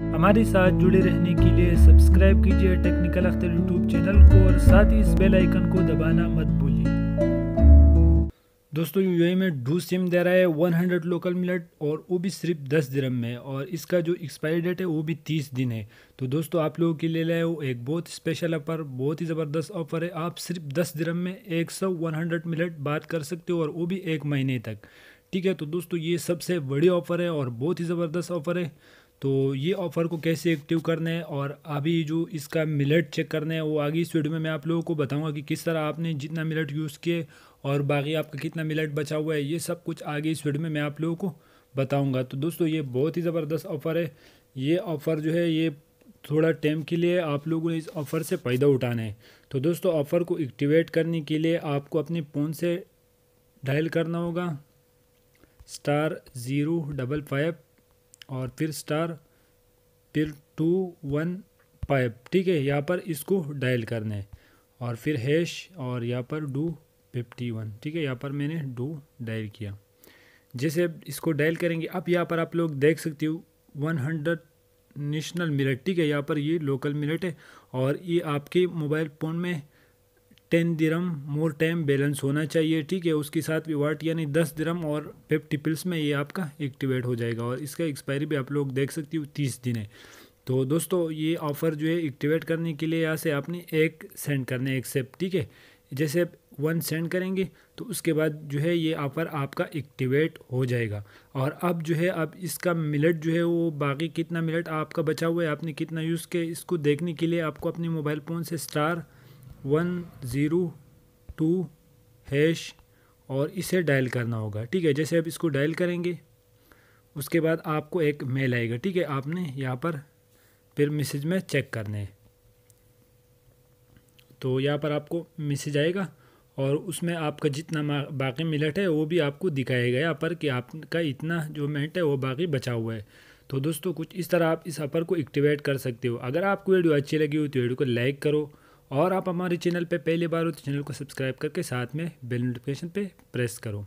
हमारे साथ जुड़े रहने के लिए सब्सक्राइब कीजिए टेक्निकल अख्तर यूट्यूब चैनल को और साथ ही इस बेल आइकन को दबाना मत भूलिए दोस्तों यू में डू सिम दे रहा है 100 लोकल मिनट और वो भी सिर्फ 10 दिरम में और इसका जो एक्सपायरी डेट है वो भी 30 दिन है तो दोस्तों आप लोगों के लिए लाए वो एक बहुत स्पेशल ऑफर बहुत ही ज़बरदस्त ऑफर है आप सिर्फ 10 दिरम में एक सौ वन हंड्रेड मिनट बात कर सकते हो और वो भी एक महीने तक ठीक है तो दोस्तों ये सबसे बड़ी ऑफ़र है और बहुत ही ज़बरदस्त ऑफ़र है तो ये ऑफ़र को कैसे एक्टिव करना है और अभी जो इसका मिलट चेक करना है वो आगे इस वीडियो में मैं आप लोगों को बताऊंगा कि किस तरह आपने जितना मिलट यूज़ किए और बाकी आपका कितना मिलट बचा हुआ है ये सब कुछ आगे इस वीडियो में मैं आप लोगों को बताऊँगा तो दोस्तों ये बहुत ही ज़बरदस्त ऑफ़र है ये ऑफ़र जो है ये थोड़ा टाइम के लिए आप लोगों ने इस ऑफ़र से फ़ायदा उठाना है तो दोस्तों ऑफ़र को एक्टिवेट करने के लिए आपको अपने फ़ोन से डायल करना होगा स्टार ज़ीरो डबल फाइव और फिर स्टार फिर टू वन फाइव ठीक है यहाँ पर इसको डायल करना है और फिर हैश और यहाँ पर डू फिफ्टी वन ठीक है यहाँ पर मैंने डू डायल किया जैसे इसको डायल करेंगे अब यहाँ पर आप लोग देख सकते हो वन हंड्रेड नेशनल मिनट ठीक है यहाँ पर ये लोकल मिनट है और ये आपके मोबाइल फ़ोन में ten dirham more time balance होना चाहिए ठीक है उसके साथ भी वाट यानी दस दिरम और फिफ्टी पिल्स में ये आपका एक्टिवेट हो जाएगा और इसका एक्सपायरी भी आप लोग देख सकते हो तीस दिन है तो दोस्तों ये ऑफ़र जो है एक्टिवेट करने के लिए यहाँ से आपने एक सेंड करना है एक्सेप्ट ठीक है जैसे आप वन सेंड करेंगे तो उसके बाद जो है ये ऑफ़र आपका एक्टिवेट हो जाएगा और अब जो है अब इसका मिलट जो है वो बाकी कितना मिलट आपका बचा हुआ है आपने कितना यूज़ किया इसको देखने के लिए आपको अपने मोबाइल फ़ोन से star one zero two hash और इसे डायल करना होगा ठीक है जैसे आप इसको डायल करेंगे उसके बाद आपको एक मेल आएगा ठीक है आपने यहाँ पर फिर मैसेज में चेक करने है तो यहाँ पर आपको मैसेज आएगा और उसमें आपका जितना बाकी मिनट है वो भी आपको दिखाएगा यहाँ पर कि आपका इतना जो मिनट है वो बाकी बचा हुआ है तो दोस्तों कुछ इस तरह आप इस अपर को एक्टिवेट कर सकते हो अगर आपको वीडियो अच्छी लगी हो तो वीडियो को लाइक करो और आप हमारे चैनल पे पहली बार हो तो चैनल को सब्सक्राइब करके साथ में बेल नोटिफिकेशन पे प्रेस करो